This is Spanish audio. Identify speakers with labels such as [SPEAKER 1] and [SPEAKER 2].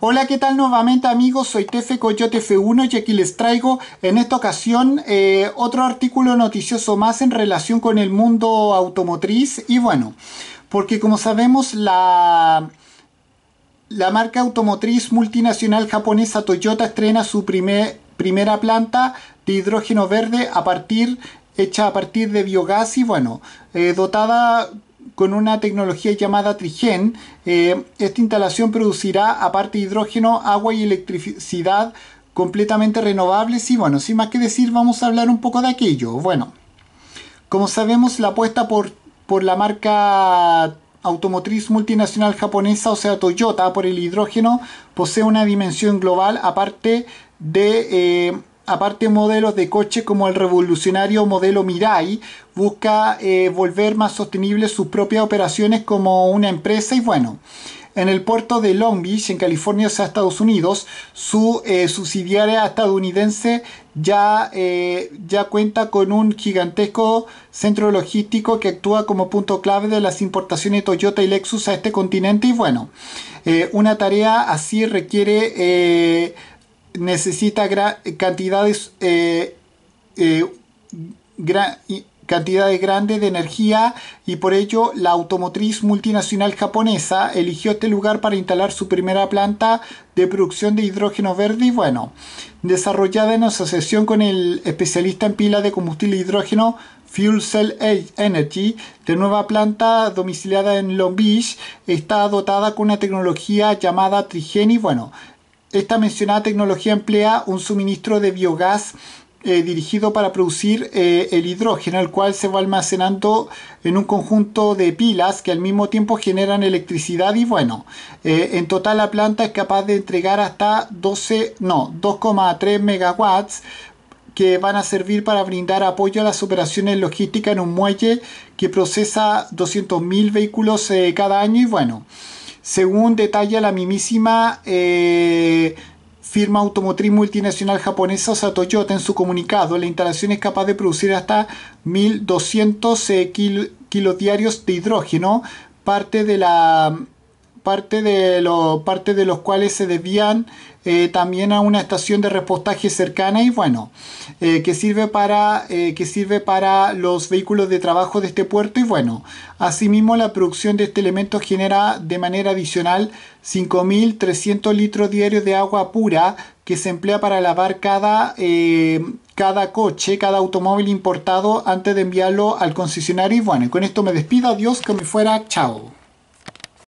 [SPEAKER 1] Hola, ¿qué tal nuevamente amigos? Soy Tefe Coyote F1 y aquí les traigo en esta ocasión eh, otro artículo noticioso más en relación con el mundo automotriz y bueno, porque como sabemos la... La marca automotriz multinacional japonesa Toyota estrena su primer, primera planta de hidrógeno verde a partir, hecha a partir de biogás y bueno, eh, dotada con una tecnología llamada Trigen. Eh, esta instalación producirá, aparte de hidrógeno, agua y electricidad completamente renovables. Y bueno, sin más que decir, vamos a hablar un poco de aquello. Bueno, como sabemos, la apuesta por, por la marca automotriz multinacional japonesa, o sea Toyota, por el hidrógeno, posee una dimensión global, aparte de... Eh, aparte modelos de coche como el revolucionario modelo Mirai, busca eh, volver más sostenible sus propias operaciones como una empresa y bueno. En el puerto de Long Beach, en California, sea, Estados Unidos, su eh, subsidiaria estadounidense ya, eh, ya cuenta con un gigantesco centro logístico que actúa como punto clave de las importaciones de Toyota y Lexus a este continente. Y bueno, una tarea así requiere necesita cantidades, eh, eh, cantidades grandes de energía y por ello la automotriz multinacional japonesa eligió este lugar para instalar su primera planta de producción de hidrógeno verde y bueno, desarrollada en asociación con el especialista en pila de combustible hidrógeno Fuel Cell Energy, de nueva planta domiciliada en Long Beach está dotada con una tecnología llamada Trigeni, bueno, esta mencionada tecnología emplea un suministro de biogás eh, dirigido para producir eh, el hidrógeno, el cual se va almacenando en un conjunto de pilas que al mismo tiempo generan electricidad y bueno, eh, en total la planta es capaz de entregar hasta 12, no, 2,3 megawatts que van a servir para brindar apoyo a las operaciones logísticas en un muelle que procesa 200.000 vehículos cada año y bueno según detalla la mismísima eh, firma automotriz multinacional japonesa o Toyota en su comunicado, la instalación es capaz de producir hasta 1.200 eh, diarios de hidrógeno, parte de la parte de, de los cuales se desvían eh, también a una estación de repostaje cercana y bueno, eh, que, sirve para, eh, que sirve para los vehículos de trabajo de este puerto y bueno, asimismo la producción de este elemento genera de manera adicional 5.300 litros diarios de agua pura que se emplea para lavar cada, cada coche, cada automóvil importado antes de enviarlo al concesionario y bueno, con esto me despido, adiós, que me fuera, chao.